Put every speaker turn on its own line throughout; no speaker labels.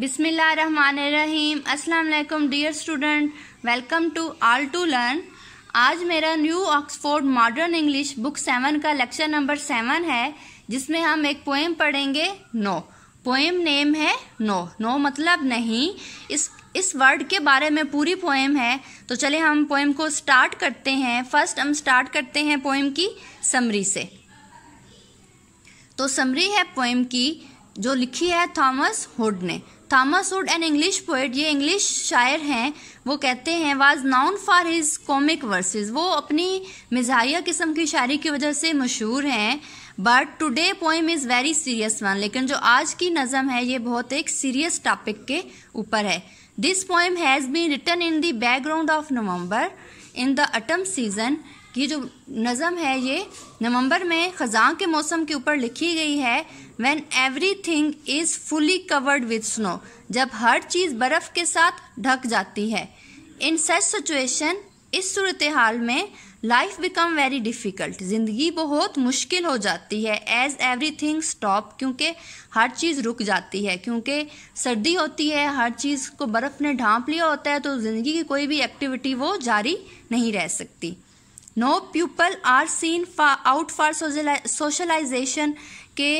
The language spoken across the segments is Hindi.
बिसमीम अस्सलाम dear student welcome to all to learn आज मेरा New Oxford Modern English book seven का लेक्चर नंबर सेवन है जिसमें हम एक पोएम पढ़ेंगे नो पोएम नेम है नो नो मतलब नहीं इस इस वर्ड के बारे में पूरी पोएम है तो चले हम पोएम को स्टार्ट करते हैं फर्स्ट हम स्टार्ट करते हैं पोएम की समरी से तो समरी है पोएम की जो लिखी है थॉमस हुड ने Thomas Hood an English poet ये इंग्लिश शायर हैं वो कहते हैं was known for his comic verses वो अपनी मिजाहिया किस्म की शायरी की वजह से मशहूर हैं but today poem is very serious one लेकिन जो आज की नज़म है ये बहुत एक सीरियस टॉपिक के ऊपर है this poem has been written in the background of November in the autumn season ये जो नज़म है ये नवंबर में ख़जां के मौसम के ऊपर लिखी गई है when everything is fully covered with snow जब हर चीज़ बर्फ़ के साथ ढक जाती है इन सच सिचुएशन इस सूरत हाल में लाइफ बिकम वेरी डिफ़िकल्ट ज़िंदगी बहुत मुश्किल हो जाती है एज़ एवरी थिंग स्टॉप क्योंकि हर चीज़ रुक जाती है क्योंकि सर्दी होती है हर चीज़ को बर्फ़ ने ढांप लिया होता है तो ज़िंदगी की कोई भी एक्टिविटी वो जारी नहीं रह सकती no people are seen out for socialisation के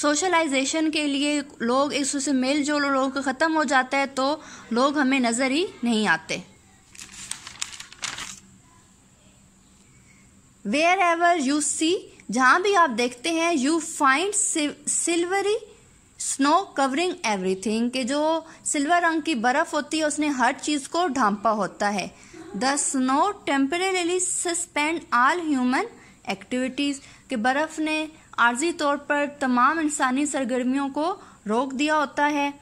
सोशलाइजेशन के लिए लोग एक दूसरे मेल जोल लोगों का ख़त्म हो जाता है तो लोग हमें नज़र ही नहीं आते वेयर एवर यू सी जहाँ भी आप देखते हैं you find silvery snow covering everything के जो सिल्वर रंग की बर्फ़ होती है उसने हर चीज़ को ढांपा होता है the snow temporarily suspend all human activities के बर्फ़ ने आर्जी तौर पर तमाम इंसानी सरगर्मियों को रोक दिया होता है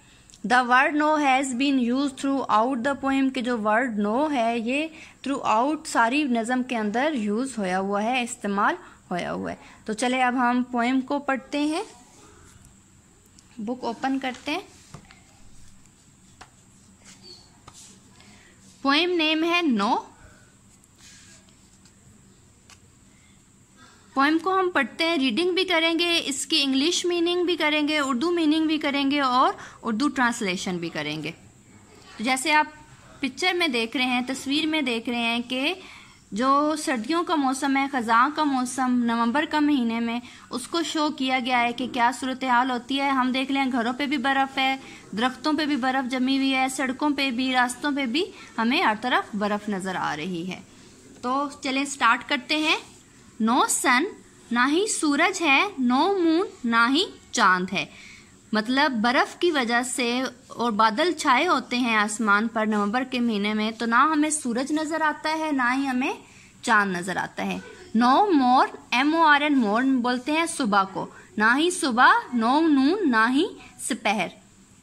the word no has been use throughout the poem के जो वर्ड नो है ये थ्रू आउट सारी नज़म के अंदर यूज़ होया हुआ है इस्तेमाल होया हुआ है तो चले अब हम पोएम को पढ़ते हैं बुक ओपन करते हैं पोएम नेम है नो पोएम को हम पढ़ते हैं रीडिंग भी करेंगे इसकी इंग्लिश मीनिंग भी करेंगे उर्दू मीनिंग भी करेंगे और उर्दू ट्रांसलेशन भी करेंगे तो जैसे आप पिक्चर में देख रहे हैं तस्वीर में देख रहे हैं कि जो सर्दियों का मौसम है ख़ज़ा का मौसम नवंबर का महीने में उसको शो किया गया है कि क्या सूरत हाल होती है हम देख लें घरों पे भी बर्फ़ है दरख्तों पे भी बर्फ़ जमी हुई है सड़कों पे भी रास्तों पे भी हमें हर तरफ बर्फ़ नज़र आ रही है तो चलें स्टार्ट करते हैं नो सन ना ही सूरज है नो मून ना ही चांद है मतलब बर्फ़ की वजह से और बादल छाए होते हैं आसमान पर नवंबर के महीने में तो ना हमें सूरज नज़र आता है ना ही हमें चांद नज़र आता है no morn M O R N morn बोलते हैं सुबह को ना ही सुबह नो नून ना ही सुपहर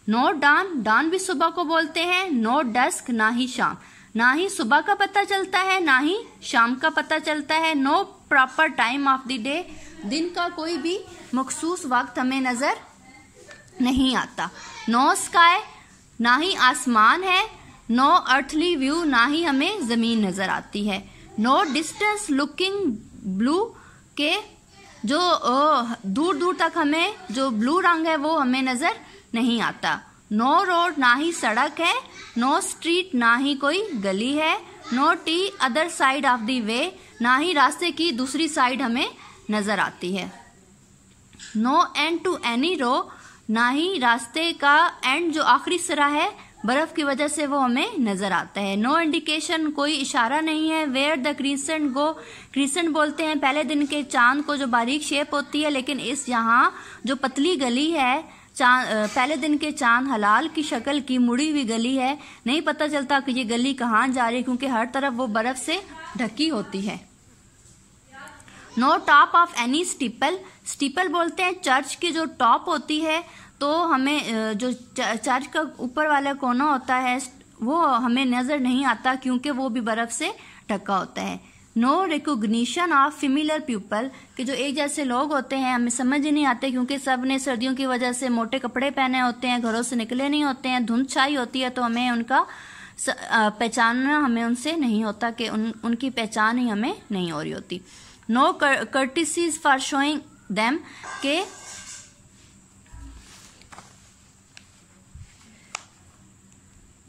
नो डान डान भी सुबह को बोलते हैं नो डस्क ना ही शाम ना ही सुबह का पता चलता है ना ही शाम का पता चलता है no proper time of the day दिन का कोई भी मखसूस वक्त हमें नज़र नहीं आता नो स्काई ना ही आसमान है नो अर्थली व्यू ना ही हमें ज़मीन नज़र आती है नो डिस्टेंस लुकिंग ब्लू के जो दूर दूर तक हमें जो ब्लू रंग है वो हमें नज़र नहीं आता नो रोड ना ही सड़क है नो स्ट्रीट ना ही कोई गली है no t'other side of the way ना ही रास्ते की दूसरी साइड हमें नज़र आती है no end to any row ना ही रास्ते का एंड जो आखिरी सिरा है बर्फ की वजह से वो हमें नजर आता है नो no इंडिकेशन कोई इशारा नहीं है where the crescent go crescent बोलते हैं पहले दिन के चांद को जो बारीक शेप होती है लेकिन इस यहाँ जो पतली गली है चांद पहले दिन के चांद हलाल की शक्ल की मुड़ी हुई गली है नहीं पता चलता कि ये गली कहाँ जा रही है क्योंकि हर तरफ वो बर्फ से ढकी होती है no top of any steeple steeple बोलते हैं चर्च की जो टॉप होती है तो हमें जो चर्च का ऊपर वाला कोना होता है वो हमें नज़र नहीं आता क्योंकि वो भी बर्फ़ से ढका होता है no recognition of familiar people कि जो एक जैसे लोग होते हैं हमें समझ ही नहीं आते क्योंकि सब ने सर्दियों की वजह से मोटे कपड़े पहने होते हैं घरों से निकले नहीं होते हैं धुंध छाई होती है तो हमें उनका पहचानना हमें उनसे नहीं होता कि उन उनकी पहचान ही हमें नहीं हो रही होती no courtesies for showing them के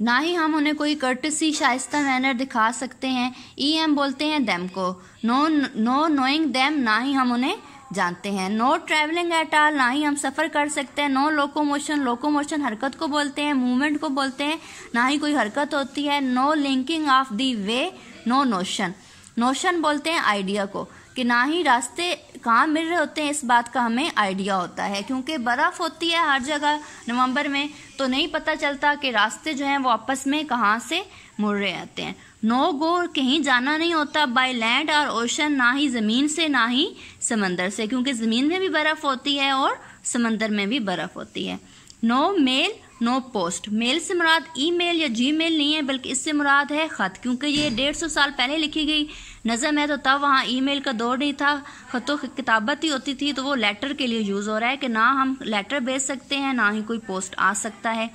ना ही हम उन्हें कोई कर्टसी शाइस्ता मैनर दिखा सकते हैं ई e एम बोलते हैं देम को नो नो नोइंग देम ना ही हम उन्हें जानते हैं नो ट्रैवलिंग एट आल ना ही हम सफ़र कर सकते हैं नो लोकोमोशन लोकोमोशन हरकत को बोलते हैं मूवमेंट को बोलते हैं ना ही कोई हरकत होती है no linking of the way no notion notion बोलते हैं आइडिया को कि ना ही रास्ते कहाँ मिल रहे होते हैं इस बात का हमें आइडिया होता है क्योंकि बर्फ़ होती है हर जगह नवंबर में तो नहीं पता चलता कि रास्ते जो हैं वो आपस में कहाँ से मुड़ रहे आते हैं नो गो कहीं जाना नहीं होता बाय लैंड और ओशन ना ही ज़मीन से ना ही समंदर से क्योंकि ज़मीन में भी बर्फ़ होती है और समंदर में भी बर्फ़ होती है no mail no post mail से मुराद ई मेल या जी मेल नहीं है बल्कि इससे मुराद है ख़त क्योंकि ये डेढ़ सौ साल पहले लिखी गई नज़म है तो तब वहाँ ईमेल का दौर नहीं था ख़तों की किताबत ही होती थी तो वो लेटर के लिए यूज़ हो रहा है कि ना हम लेटर भेज सकते हैं ना ही कोई पोस्ट आ सकता है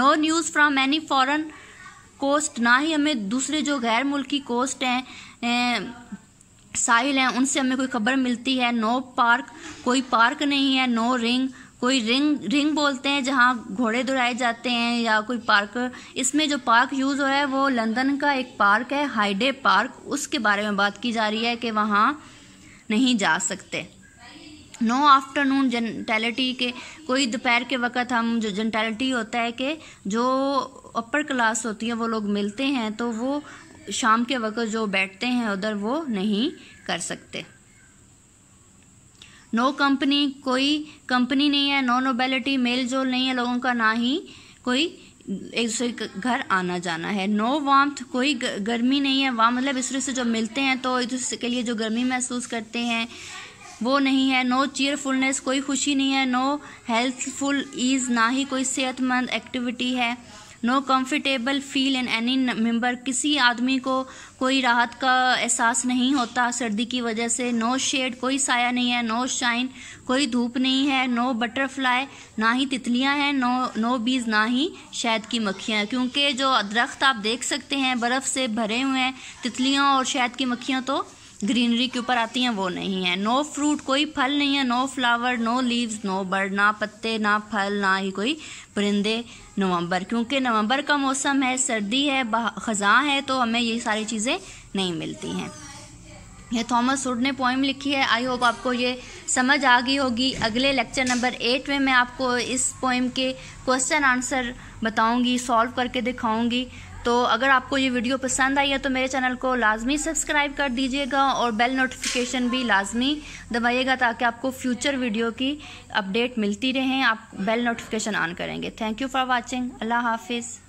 no news from any foreign coast ना ही हमें दूसरे जो गैर मुल्की कोस्ट हैं साहिल हैं उनसे हमें कोई खबर मिलती है नो पार्क कोई पार्क नहीं है नो रिंग कोई रिंग रिंग बोलते हैं जहाँ घोड़े दौड़ाए जाते हैं या कोई पार्क इसमें जो पार्क यूज़ हो रहा है वो लंदन का एक पार्क है हाइडे पार्क उसके बारे में बात की जा रही है कि वहाँ नहीं जा सकते नो आफ्टरनून जेंटेलिटी के कोई दोपहर के वक़्त हम जो जेंटेलिटी होता है कि जो अपर क्लास होती है वो लोग मिलते हैं तो वो शाम के वक़्त जो बैठते हैं उधर वो नहीं कर सकते नो कंपनी कोई कंपनी नहीं है नो नोबेलिटी मेल जोल नहीं है लोगों का ना ही कोई एक दूसरे के घर आना जाना है नो वाम कोई गर्मी नहीं है वाम मतलब इस से जो मिलते हैं तो एक दूसरे के लिए जो गर्मी महसूस करते हैं वो नहीं है नो चीयरफुलनेस कोई खुशी नहीं है नो हेल्थफुल ईज़ ना ही कोई सेहतमंद एक्टिविटी है no comfortable feel in any member किसी आदमी को कोई राहत का एहसास नहीं होता सर्दी की वजह से नो शेड कोई साया नहीं है नो शाइन कोई धूप नहीं है नो बटरफ्लाई ना ही तितलियां हैं नो नो बीज ना ही शहद की मक्खियां क्योंकि जो दरख्त आप देख सकते हैं बर्फ़ से भरे हुए हैं तितलियाँ और शहद की मक्खियाँ तो ग्रीनरी के ऊपर आती हैं वो नहीं है नो फ्रूट कोई फल नहीं है no flower no leaves no bird ना पत्ते ना फल ना ही कोई परिंदे नवंबर क्योंकि नवंबर का मौसम है सर्दी है खजा है तो हमें ये सारी चीज़ें नहीं मिलती हैं यह थॉमस हुड ने पोइम लिखी है आई होप आपको ये समझ आ गई होगी अगले लेक्चर नंबर एट में मैं आपको इस पोइम के क्वेश्चन आंसर बताऊंगी सॉल्व करके दिखाऊंगी तो अगर आपको ये वीडियो पसंद आई है तो मेरे चैनल को लाजमी सब्सक्राइब कर दीजिएगा और बेल नोटिफिकेशन भी लाजमी दबाइएगा ताकि आपको फ्यूचर वीडियो की अपडेट मिलती रहें आप बेल नोटिफिकेशन ऑन करेंगे थैंक यू फॉर वॉचिंग अल्लाह हाफिज़